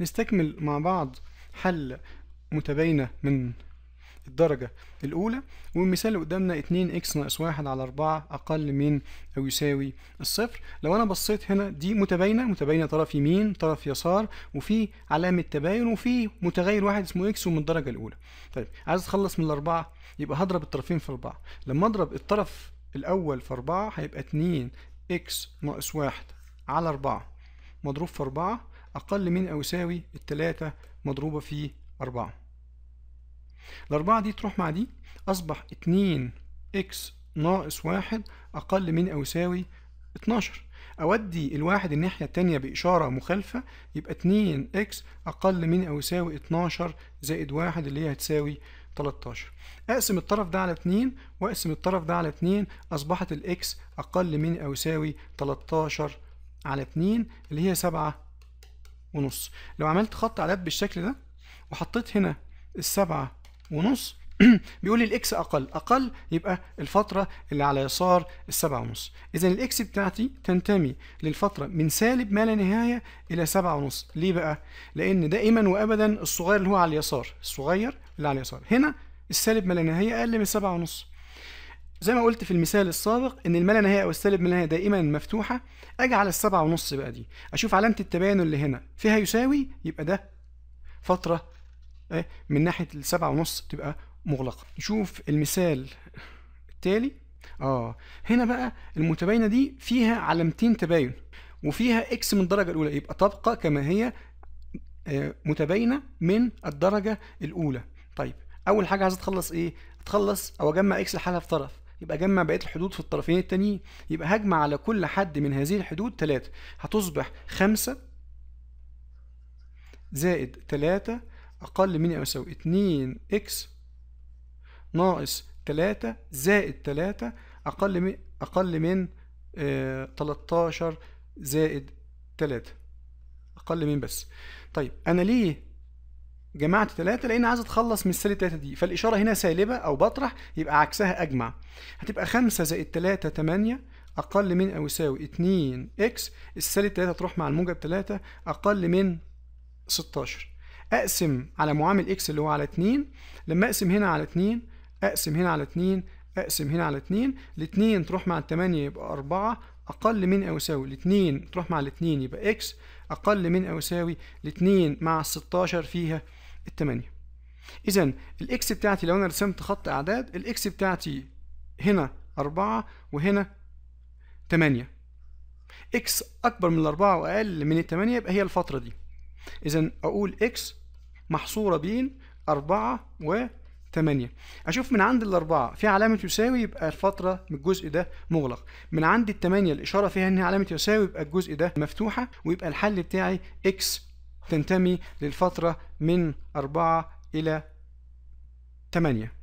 نستكمل مع بعض حل متباينة من الدرجة الأولى والمثال اللي قدامنا 2x ناقص 1 على 4 أقل من أو يساوي الصفر لو أنا بصيت هنا دي متباينة متباينة طرف يمين طرف يسار وفي علامة تباين وفي متغير واحد اسمه x ومن الدرجة الأولى طيب عايز أتخلص من الأربعة يبقى هضرب الطرفين في أربعة لما أضرب الطرف الأول في أربعة هيبقى 2 x ناقص 1 على 4 مضروب في 4 أقل من أو يساوي التلاتة مضروبة في أربعة الأربعة دي تروح مع دي أصبح اتنين إكس ناقص واحد أقل من أو يساوي اتناشر أودي الواحد الناحية التانية بإشارة مخالفة يبقى اتنين إكس أقل من أو يساوي اتناشر زائد واحد اللي هي هتساوي 13 اقسم الطرف ده على 2 واقسم الطرف ده على 2 اصبحت الاكس اقل من او يساوي 13 على 2 اللي هي 7 ونص لو عملت خط عدد بالشكل ده وحطيت هنا السبعة ونص بيقول لي الاكس اقل اقل يبقى الفتره اللي على يسار السبعة ونص اذا الاكس بتاعتي تنتمي للفتره من سالب ما لا نهايه الى سبعة ونص ليه بقى لان دائما وابدا الصغير اللي هو على اليسار الصغير اللي على اليسار هنا السالب ما لا نهايه اقل من سبعة ونص زي ما قلت في المثال السابق ان الملا نهائي او السالب من نهائي دائما مفتوحه اجي على السبعة ونص بقى دي اشوف علامه التباين اللي هنا فيها يساوي يبقى ده فتره إيه، من ناحيه السبعة ونص تبقى مغلقه نشوف المثال التالي اه هنا بقى المتباينه دي فيها علامتين تباين وفيها اكس من الدرجه الاولى يبقى تبقى كما هي آه، متباينه من الدرجه الاولى طيب اول حاجه عايز اتخلص ايه اتخلص او اجمع اكس لحالها في طرف يبقى جمع بقيه الحدود في الطرفين التانيين يبقى هجمع على كل حد من هذه الحدود 3 هتصبح 5 زائد 3 اقل من او يساوي 2 اكس ناقص 3 زائد 3 اقل من اقل من آه 13 زائد 3 اقل من بس طيب انا ليه جمعت 3 لان عايز اتخلص من السالب 3 دي فالاشاره هنا سالبه او بطرح يبقى عكسها اجمع هتبقى 5 زائد 3 8 اقل من او يساوي 2 اكس السالب 3 تروح مع الموجب 3 اقل من 16 اقسم على معامل اكس اللي هو على 2 لما اقسم هنا على 2 اقسم هنا على 2 اقسم هنا على 2 الاثنين تروح مع ال8 يبقى 4 اقل من او يساوي الاثنين تروح مع الاثنين يبقى اكس أقل من أو يساوي الاتنين مع الستاشر فيها التمانية إذا الإكس بتاعتي لو أنا رسمت خط أعداد الإكس بتاعتي هنا أربعة وهنا تمانية إكس أكبر من الأربعة وأقل من التمانية يبقى هي الفترة دي إذا أقول إكس محصورة بين أربعة و 8 اشوف من عند الاربعه في علامه يساوي يبقى الفتره من الجزء ده مغلق من عند الثمانيه الاشاره فيها ان علامه يساوي يبقى الجزء ده مفتوحه ويبقى الحل بتاعي X تنتمي للفتره من أربعة الى 8